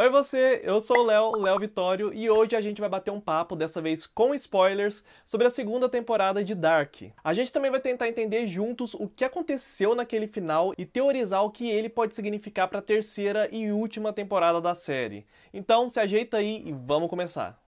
Oi você, eu sou o Léo, Léo Vitório, e hoje a gente vai bater um papo, dessa vez com spoilers, sobre a segunda temporada de Dark. A gente também vai tentar entender juntos o que aconteceu naquele final e teorizar o que ele pode significar para a terceira e última temporada da série. Então se ajeita aí e vamos começar.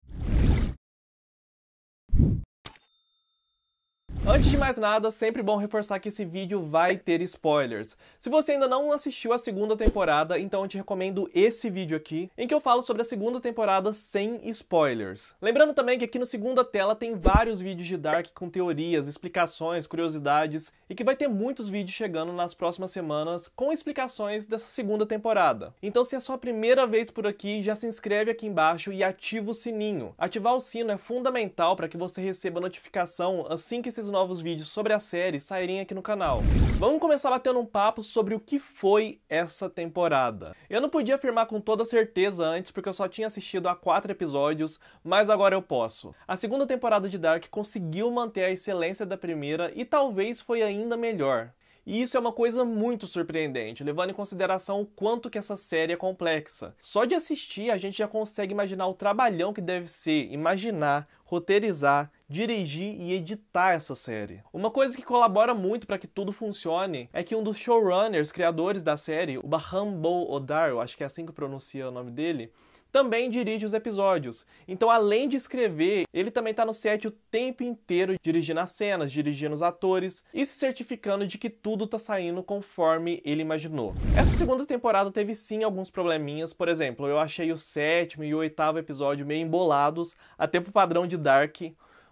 Antes de mais nada, sempre bom reforçar que esse vídeo vai ter spoilers. Se você ainda não assistiu a segunda temporada, então eu te recomendo esse vídeo aqui, em que eu falo sobre a segunda temporada sem spoilers. Lembrando também que aqui no segunda tela tem vários vídeos de Dark com teorias, explicações, curiosidades, e que vai ter muitos vídeos chegando nas próximas semanas com explicações dessa segunda temporada. Então se é sua primeira vez por aqui, já se inscreve aqui embaixo e ativa o sininho. Ativar o sino é fundamental para que você receba notificação assim que esses novos vídeos sobre a série saírem aqui no canal. Vamos começar batendo um papo sobre o que foi essa temporada. Eu não podia afirmar com toda certeza antes porque eu só tinha assistido a quatro episódios, mas agora eu posso. A segunda temporada de Dark conseguiu manter a excelência da primeira e talvez foi ainda melhor. E isso é uma coisa muito surpreendente, levando em consideração o quanto que essa série é complexa. Só de assistir a gente já consegue imaginar o trabalhão que deve ser imaginar, roteirizar, dirigir e editar essa série. Uma coisa que colabora muito para que tudo funcione é que um dos showrunners, criadores da série, o Baham Bo Odar, acho que é assim que pronuncia o nome dele, também dirige os episódios. Então, além de escrever, ele também está no set o tempo inteiro dirigindo as cenas, dirigindo os atores e se certificando de que tudo está saindo conforme ele imaginou. Essa segunda temporada teve sim alguns probleminhas, por exemplo, eu achei o sétimo e o oitavo episódio meio embolados, até pro padrão de Dark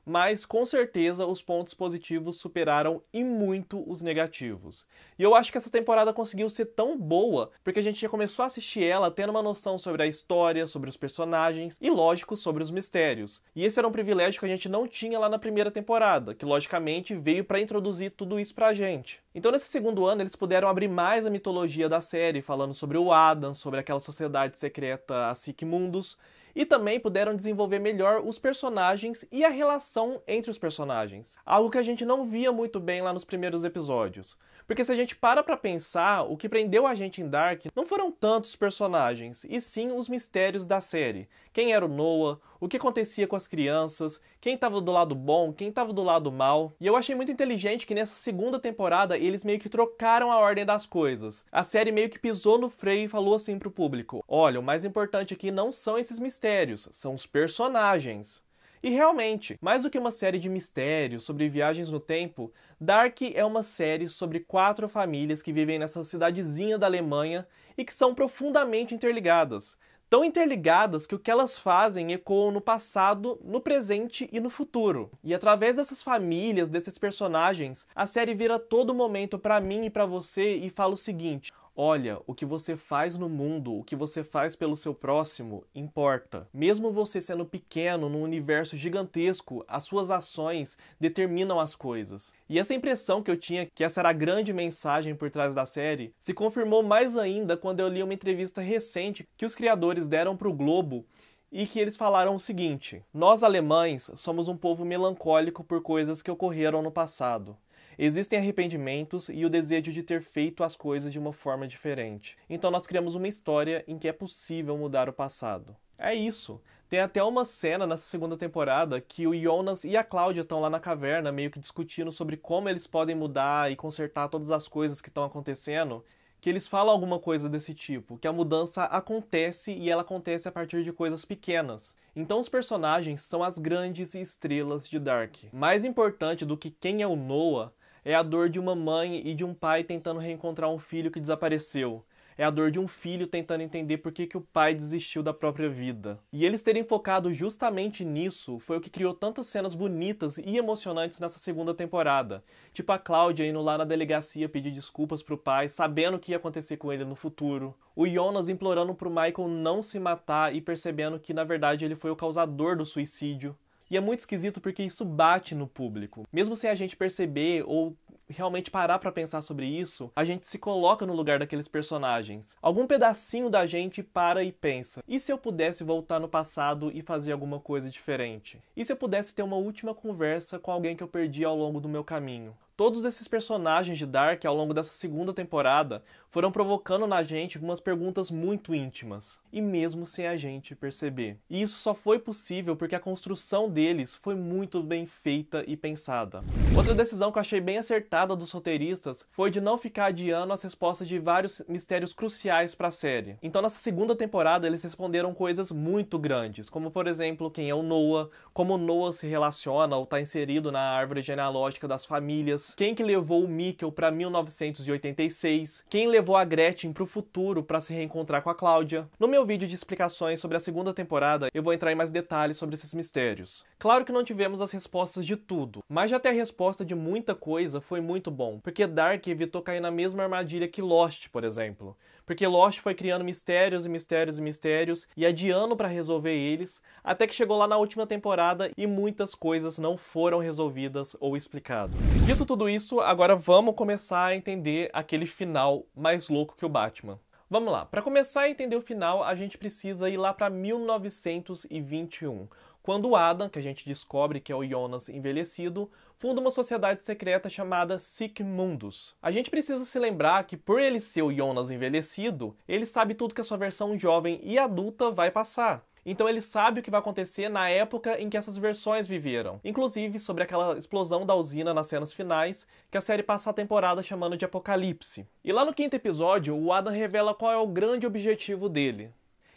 mas com certeza os pontos positivos superaram e muito os negativos. E eu acho que essa temporada conseguiu ser tão boa porque a gente já começou a assistir ela tendo uma noção sobre a história, sobre os personagens e, lógico, sobre os mistérios. E esse era um privilégio que a gente não tinha lá na primeira temporada, que logicamente veio para introduzir tudo isso pra gente. Então, nesse segundo ano, eles puderam abrir mais a mitologia da série, falando sobre o Adam, sobre aquela sociedade secreta a Mundus, e também puderam desenvolver melhor os personagens e a relação entre os personagens, algo que a gente não via muito bem lá nos primeiros episódios. Porque se a gente para pra pensar, o que prendeu a gente em Dark não foram tantos personagens, e sim os mistérios da série. Quem era o Noah, o que acontecia com as crianças, quem estava do lado bom, quem estava do lado mal. E eu achei muito inteligente que nessa segunda temporada eles meio que trocaram a ordem das coisas. A série meio que pisou no freio e falou assim pro público: "Olha, o mais importante aqui não são esses mistérios, são os personagens. E realmente, mais do que uma série de mistérios sobre viagens no tempo, Dark é uma série sobre quatro famílias que vivem nessa cidadezinha da Alemanha e que são profundamente interligadas. Tão interligadas que o que elas fazem ecoam no passado, no presente e no futuro. E através dessas famílias, desses personagens, a série vira todo momento para mim e para você e fala o seguinte: Olha, o que você faz no mundo, o que você faz pelo seu próximo, importa. Mesmo você sendo pequeno num universo gigantesco, as suas ações determinam as coisas. E essa impressão que eu tinha que essa era a grande mensagem por trás da série se confirmou mais ainda quando eu li uma entrevista recente que os criadores deram para o Globo e que eles falaram o seguinte: Nós alemães somos um povo melancólico por coisas que ocorreram no passado. Existem arrependimentos e o desejo de ter feito as coisas de uma forma diferente. Então nós criamos uma história em que é possível mudar o passado. É isso. Tem até uma cena nessa segunda temporada que o Jonas e a Cláudia estão lá na caverna, meio que discutindo sobre como eles podem mudar e consertar todas as coisas que estão acontecendo que eles falam alguma coisa desse tipo, que a mudança acontece e ela acontece a partir de coisas pequenas. Então os personagens são as grandes estrelas de Dark. Mais importante do que quem é o Noah é a dor de uma mãe e de um pai tentando reencontrar um filho que desapareceu. É a dor de um filho tentando entender por que, que o pai desistiu da própria vida. E eles terem focado justamente nisso foi o que criou tantas cenas bonitas e emocionantes nessa segunda temporada. Tipo a Cláudia indo lá na delegacia pedir desculpas pro pai, sabendo o que ia acontecer com ele no futuro. O Jonas implorando pro Michael não se matar e percebendo que na verdade ele foi o causador do suicídio. E é muito esquisito porque isso bate no público. Mesmo sem a gente perceber ou realmente parar para pensar sobre isso, a gente se coloca no lugar daqueles personagens. Algum pedacinho da gente para e pensa: e se eu pudesse voltar no passado e fazer alguma coisa diferente? E se eu pudesse ter uma última conversa com alguém que eu perdi ao longo do meu caminho? Todos esses personagens de Dark ao longo dessa segunda temporada foram provocando na gente umas perguntas muito íntimas, e mesmo sem a gente perceber. E isso só foi possível porque a construção deles foi muito bem feita e pensada. Outra decisão que eu achei bem acertada dos roteiristas foi de não ficar adiando as respostas de vários mistérios cruciais para a série. Então nessa segunda temporada eles responderam coisas muito grandes, como por exemplo quem é o Noah, como o Noah se relaciona ou está inserido na árvore genealógica das famílias, quem que levou o Mikkel para 1986, quem levou a Gretchen para o futuro para se reencontrar com a Cláudia. No meu vídeo de explicações sobre a segunda temporada, eu vou entrar em mais detalhes sobre esses mistérios. Claro que não tivemos as respostas de tudo, mas já ter a resposta de muita coisa foi muito bom, porque Dark evitou cair na mesma armadilha que Lost, por exemplo. Porque Lost foi criando mistérios e mistérios e mistérios e adiando para resolver eles, até que chegou lá na última temporada e muitas coisas não foram resolvidas ou explicadas. Dito tudo tudo isso, agora vamos começar a entender aquele final mais louco que o Batman. Vamos lá, para começar a entender o final, a gente precisa ir lá para 1921, quando o Adam, que a gente descobre que é o Jonas envelhecido, funda uma sociedade secreta chamada Sic Mundus. A gente precisa se lembrar que, por ele ser o Jonas envelhecido, ele sabe tudo que a sua versão jovem e adulta vai passar. Então ele sabe o que vai acontecer na época em que essas versões viveram. Inclusive sobre aquela explosão da usina nas cenas finais, que a série passa a temporada chamando de Apocalipse. E lá no quinto episódio, o Adam revela qual é o grande objetivo dele.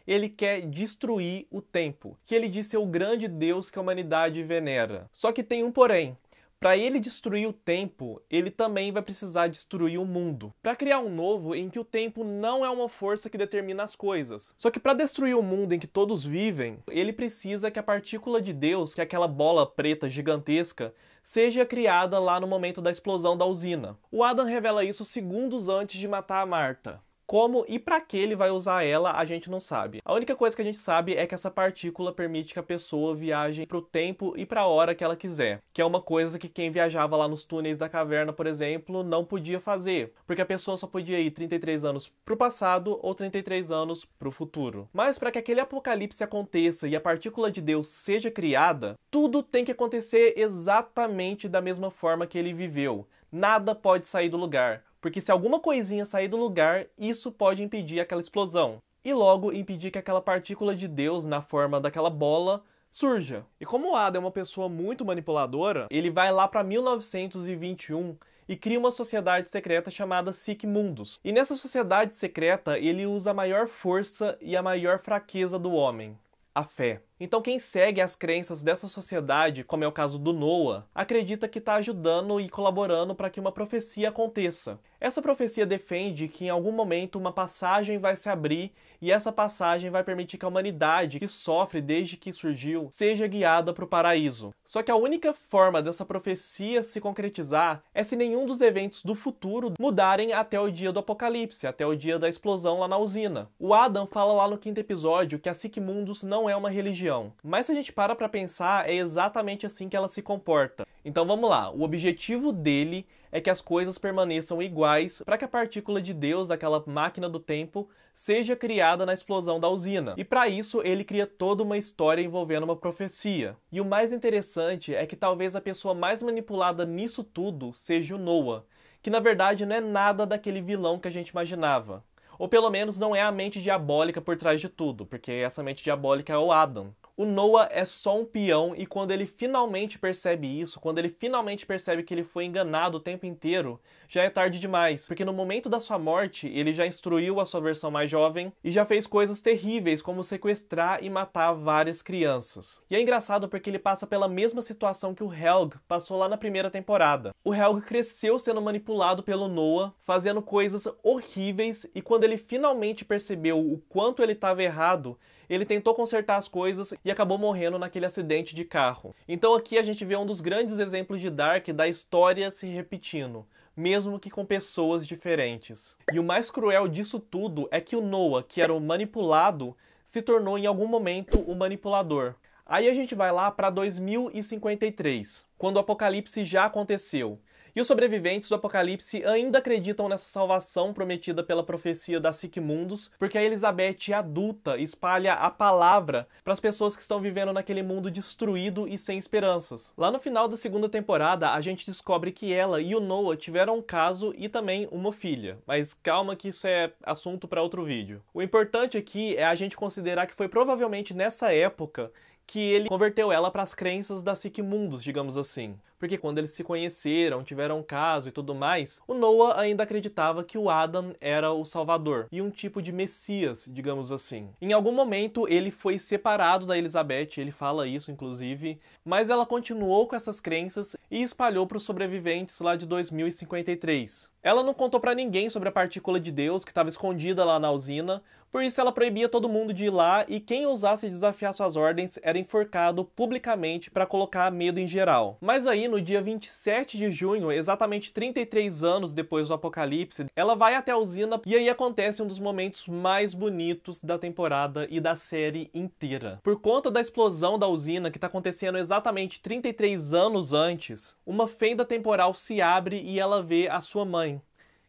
Ele quer destruir o tempo, que ele diz ser o grande deus que a humanidade venera. Só que tem um porém. Para ele destruir o tempo, ele também vai precisar destruir o mundo. Para criar um novo em que o tempo não é uma força que determina as coisas. Só que para destruir o mundo em que todos vivem, ele precisa que a partícula de Deus, que é aquela bola preta gigantesca, seja criada lá no momento da explosão da usina. O Adam revela isso segundos antes de matar a Marta. Como e para que ele vai usar ela, a gente não sabe. A única coisa que a gente sabe é que essa partícula permite que a pessoa viaje para o tempo e para a hora que ela quiser, que é uma coisa que quem viajava lá nos túneis da caverna, por exemplo, não podia fazer, porque a pessoa só podia ir 33 anos para o passado ou 33 anos para o futuro. Mas para que aquele apocalipse aconteça e a partícula de Deus seja criada, tudo tem que acontecer exatamente da mesma forma que ele viveu. Nada pode sair do lugar porque se alguma coisinha sair do lugar, isso pode impedir aquela explosão e logo impedir que aquela partícula de Deus na forma daquela bola surja. E como o Ada é uma pessoa muito manipuladora, ele vai lá para 1921 e cria uma sociedade secreta chamada Sikh Mundus. E nessa sociedade secreta, ele usa a maior força e a maior fraqueza do homem, a fé. Então, quem segue as crenças dessa sociedade, como é o caso do Noah, acredita que está ajudando e colaborando para que uma profecia aconteça. Essa profecia defende que em algum momento uma passagem vai se abrir e essa passagem vai permitir que a humanidade, que sofre desde que surgiu, seja guiada para o paraíso. Só que a única forma dessa profecia se concretizar é se nenhum dos eventos do futuro mudarem até o dia do apocalipse, até o dia da explosão lá na usina. O Adam fala lá no quinto episódio que a Sikmundus não é uma religião mas se a gente para para pensar, é exatamente assim que ela se comporta. Então vamos lá, o objetivo dele é que as coisas permaneçam iguais para que a partícula de Deus, aquela máquina do tempo, seja criada na explosão da usina. E para isso, ele cria toda uma história envolvendo uma profecia. E o mais interessante é que talvez a pessoa mais manipulada nisso tudo seja o Noah, que na verdade não é nada daquele vilão que a gente imaginava. Ou pelo menos não é a mente diabólica por trás de tudo, porque essa mente diabólica é o Adam o Noah é só um peão e quando ele finalmente percebe isso, quando ele finalmente percebe que ele foi enganado o tempo inteiro, já é tarde demais, porque no momento da sua morte, ele já instruiu a sua versão mais jovem e já fez coisas terríveis como sequestrar e matar várias crianças. E é engraçado porque ele passa pela mesma situação que o Helg passou lá na primeira temporada. O Helg cresceu sendo manipulado pelo Noah, fazendo coisas horríveis e quando ele finalmente percebeu o quanto ele estava errado, ele tentou consertar as coisas e acabou morrendo naquele acidente de carro. Então aqui a gente vê um dos grandes exemplos de Dark da história se repetindo mesmo que com pessoas diferentes. E o mais cruel disso tudo é que o Noah, que era o manipulado, se tornou em algum momento o manipulador. Aí a gente vai lá para 2053, quando o apocalipse já aconteceu. E os sobreviventes do Apocalipse ainda acreditam nessa salvação prometida pela profecia da Siquimundus, porque a Elizabeth é adulta espalha a palavra para as pessoas que estão vivendo naquele mundo destruído e sem esperanças. Lá no final da segunda temporada, a gente descobre que ela e o Noah tiveram um caso e também uma filha. Mas calma que isso é assunto para outro vídeo. O importante aqui é a gente considerar que foi provavelmente nessa época que ele converteu ela para as crenças da Sikh Mundus, digamos assim. Porque quando eles se conheceram, tiveram um caso e tudo mais, o Noah ainda acreditava que o Adam era o salvador e um tipo de messias, digamos assim. Em algum momento ele foi separado da Elizabeth, ele fala isso inclusive, mas ela continuou com essas crenças e espalhou para os sobreviventes lá de 2053. Ela não contou para ninguém sobre a partícula de Deus que estava escondida lá na usina, por isso, ela proibia todo mundo de ir lá e quem ousasse desafiar suas ordens era enforcado publicamente para colocar medo em geral. Mas aí, no dia 27 de junho, exatamente 33 anos depois do apocalipse, ela vai até a usina e aí acontece um dos momentos mais bonitos da temporada e da série inteira. Por conta da explosão da usina que está acontecendo exatamente 33 anos antes, uma fenda temporal se abre e ela vê a sua mãe,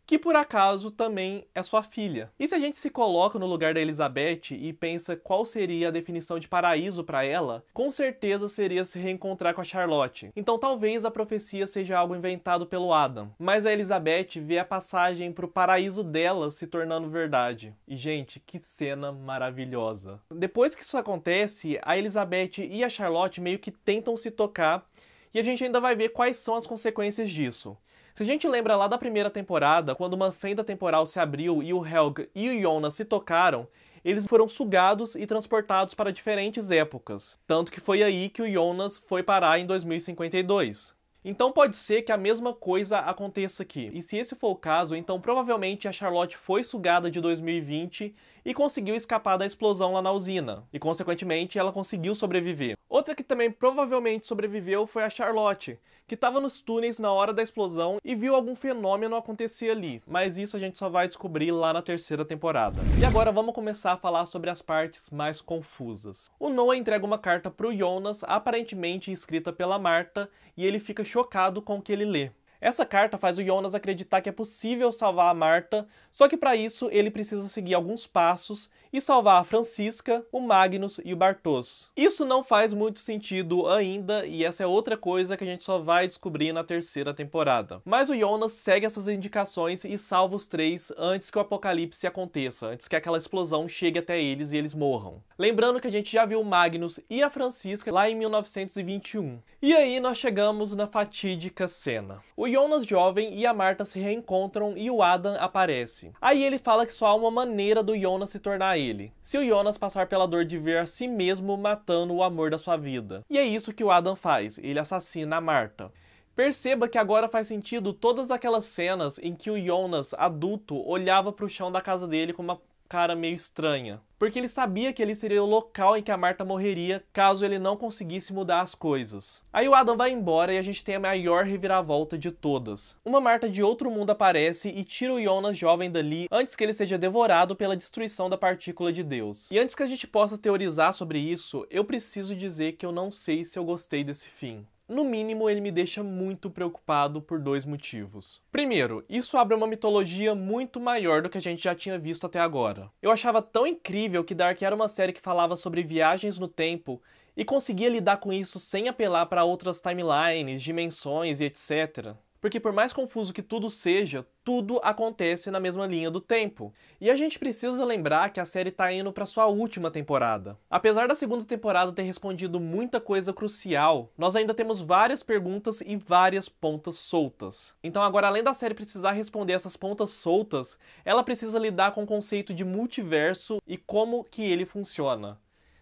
que por acaso também é sua filha. E se a gente se coloca no lugar da Elizabeth e pensa qual seria a definição de paraíso para ela, com certeza seria se reencontrar com a Charlotte. Então talvez a profecia seja algo inventado pelo Adam, mas a Elizabeth vê a passagem para o paraíso dela se tornando verdade. E gente, que cena maravilhosa. Depois que isso acontece, a Elizabeth e a Charlotte meio que tentam se tocar e a gente ainda vai ver quais são as consequências disso. Se a gente lembra lá da primeira temporada, quando uma fenda temporal se abriu e o Helg e o Jonas se tocaram, eles foram sugados e transportados para diferentes épocas. Tanto que foi aí que o Jonas foi parar em 2052. Então pode ser que a mesma coisa aconteça aqui. E se esse for o caso, então provavelmente a Charlotte foi sugada de 2020 e conseguiu escapar da explosão lá na usina, e consequentemente ela conseguiu sobreviver. Outra que também provavelmente sobreviveu foi a Charlotte, que estava nos túneis na hora da explosão e viu algum fenômeno acontecer ali, mas isso a gente só vai descobrir lá na terceira temporada. E agora vamos começar a falar sobre as partes mais confusas. O Noah entrega uma carta pro Jonas, aparentemente escrita pela Marta, e ele fica chocado com o que ele lê. Essa carta faz o Jonas acreditar que é possível salvar a Marta, só que para isso ele precisa seguir alguns passos e salvar a Francisca, o Magnus e o Bartos. Isso não faz muito sentido ainda e essa é outra coisa que a gente só vai descobrir na terceira temporada. Mas o Jonas segue essas indicações e salva os três antes que o apocalipse aconteça, antes que aquela explosão chegue até eles e eles morram. Lembrando que a gente já viu o Magnus e a Francisca lá em 1921. E aí nós chegamos na fatídica cena. O Jonas jovem e a Marta se reencontram e o Adam aparece. Aí ele fala que só há uma maneira do Jonas se tornar ele. Se o Jonas passar pela dor de ver a si mesmo matando o amor da sua vida. E é isso que o Adam faz, ele assassina a Marta. Perceba que agora faz sentido todas aquelas cenas em que o Jonas, adulto, olhava para o chão da casa dele com uma cara meio estranha. Porque ele sabia que ele seria o local em que a Marta morreria caso ele não conseguisse mudar as coisas. Aí o Adam vai embora e a gente tem a maior reviravolta de todas. Uma Marta de outro mundo aparece e tira o Jonas jovem dali antes que ele seja devorado pela destruição da partícula de Deus. E antes que a gente possa teorizar sobre isso, eu preciso dizer que eu não sei se eu gostei desse fim. No mínimo, ele me deixa muito preocupado por dois motivos. Primeiro, isso abre uma mitologia muito maior do que a gente já tinha visto até agora. Eu achava tão incrível que Dark era uma série que falava sobre viagens no tempo e conseguia lidar com isso sem apelar para outras timelines, dimensões e etc porque por mais confuso que tudo seja, tudo acontece na mesma linha do tempo. E a gente precisa lembrar que a série está indo para sua última temporada. Apesar da segunda temporada ter respondido muita coisa crucial, nós ainda temos várias perguntas e várias pontas soltas. Então agora além da série precisar responder essas pontas soltas, ela precisa lidar com o conceito de multiverso e como que ele funciona.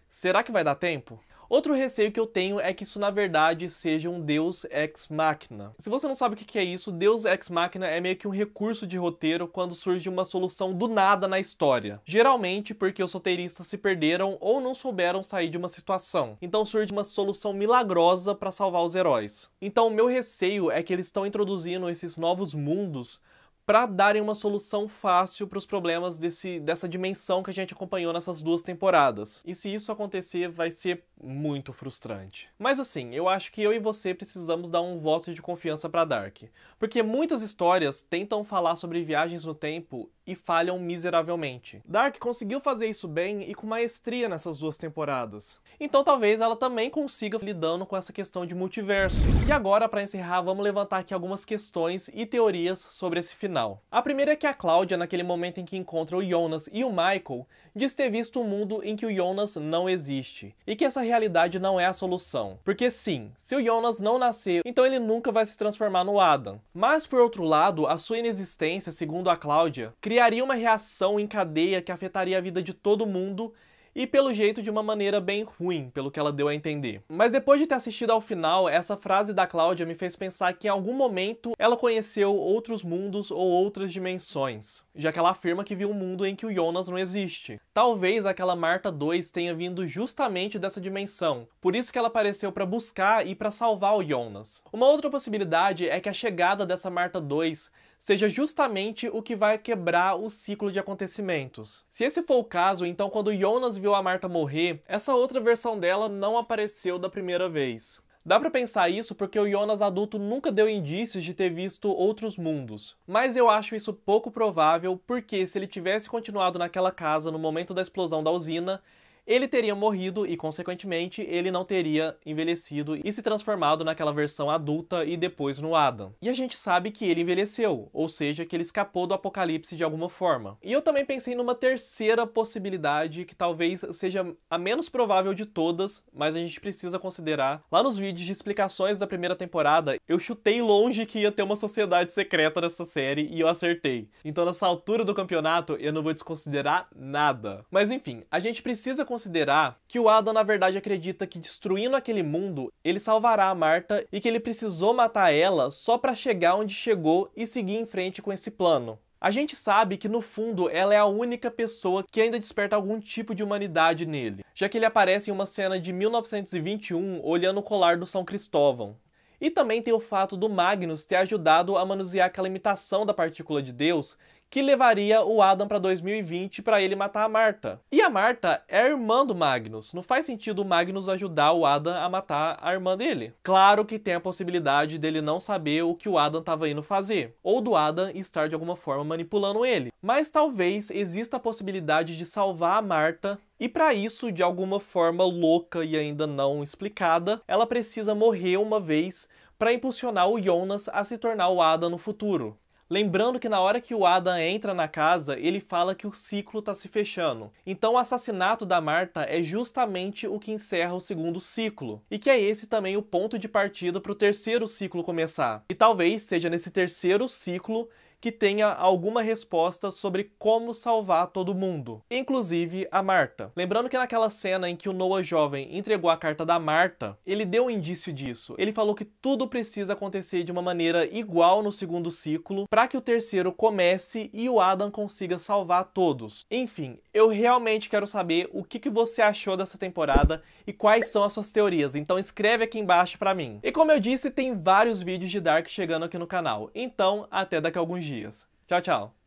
Será que vai dar tempo? Outro receio que eu tenho é que isso na verdade seja um Deus ex machina. Se você não sabe o que é isso, Deus ex machina é meio que um recurso de roteiro quando surge uma solução do nada na história. Geralmente porque os roteiristas se perderam ou não souberam sair de uma situação. Então surge uma solução milagrosa para salvar os heróis. Então o meu receio é que eles estão introduzindo esses novos mundos para darem uma solução fácil para os problemas desse, dessa dimensão que a gente acompanhou nessas duas temporadas. E se isso acontecer, vai ser muito frustrante. Mas assim, eu acho que eu e você precisamos dar um voto de confiança para Dark, porque muitas histórias tentam falar sobre viagens no tempo e falham miseravelmente. Dark conseguiu fazer isso bem e com maestria nessas duas temporadas. Então talvez ela também consiga lidando com essa questão de multiverso. E agora, para encerrar, vamos levantar aqui algumas questões e teorias sobre esse final. A primeira é que a Cláudia, naquele momento em que encontra o Jonas e o Michael, diz ter visto um mundo em que o Jonas não existe, e que essa realidade não é a solução. Porque sim, se o Jonas não nascer, então ele nunca vai se transformar no Adam. Mas por outro lado, a sua inexistência, segundo a Cláudia, criaria uma reação em cadeia que afetaria a vida de todo mundo e pelo jeito de uma maneira bem ruim, pelo que ela deu a entender. Mas depois de ter assistido ao final, essa frase da Cláudia me fez pensar que em algum momento ela conheceu outros mundos ou outras dimensões, já que ela afirma que viu um mundo em que o Jonas não existe. Talvez aquela Marta 2 tenha vindo justamente dessa dimensão, por isso que ela apareceu para buscar e para salvar o Jonas. Uma outra possibilidade é que a chegada dessa Marta 2 seja justamente o que vai quebrar o ciclo de acontecimentos. Se esse for o caso, então quando Jonas viu a Marta morrer, essa outra versão dela não apareceu da primeira vez. Dá para pensar isso porque o Jonas adulto nunca deu indícios de ter visto outros mundos. Mas eu acho isso pouco provável, porque se ele tivesse continuado naquela casa no momento da explosão da usina, ele teria morrido e, consequentemente, ele não teria envelhecido e se transformado naquela versão adulta e depois no Adam. E a gente sabe que ele envelheceu, ou seja, que ele escapou do apocalipse de alguma forma. E eu também pensei numa terceira possibilidade que talvez seja a menos provável de todas, mas a gente precisa considerar. Lá nos vídeos de explicações da primeira temporada, eu chutei longe que ia ter uma sociedade secreta nessa série e eu acertei. Então, nessa altura do campeonato, eu não vou desconsiderar nada. Mas enfim, a gente precisa considerar que o Adam na verdade acredita que destruindo aquele mundo, ele salvará a Marta e que ele precisou matar ela só para chegar onde chegou e seguir em frente com esse plano. A gente sabe que no fundo ela é a única pessoa que ainda desperta algum tipo de humanidade nele, já que ele aparece em uma cena de 1921 olhando o colar do São Cristóvão. E também tem o fato do Magnus ter ajudado a manusear aquela imitação da partícula de Deus que levaria o Adam para 2020 para ele matar a Marta. E a Marta é a irmã do Magnus. Não faz sentido o Magnus ajudar o Adam a matar a irmã dele. Claro que tem a possibilidade dele não saber o que o Adam estava indo fazer, ou do Adam estar de alguma forma manipulando ele. Mas talvez exista a possibilidade de salvar a Marta e para isso, de alguma forma louca e ainda não explicada, ela precisa morrer uma vez para impulsionar o Jonas a se tornar o Adam no futuro. Lembrando que na hora que o Adam entra na casa, ele fala que o ciclo está se fechando. Então o assassinato da Marta é justamente o que encerra o segundo ciclo, e que é esse também o ponto de partida para o terceiro ciclo começar. E talvez seja nesse terceiro ciclo que tenha alguma resposta sobre como salvar todo mundo, inclusive a Marta. Lembrando que naquela cena em que o Noah jovem entregou a carta da Marta, ele deu um indício disso. Ele falou que tudo precisa acontecer de uma maneira igual no segundo ciclo para que o terceiro comece e o Adam consiga salvar todos. Enfim, eu realmente quero saber o que, que você achou dessa temporada e quais são as suas teorias. Então escreve aqui embaixo para mim. E como eu disse, tem vários vídeos de Dark chegando aqui no canal. Então, até daqui a alguns dias dias. Tchau, tchau.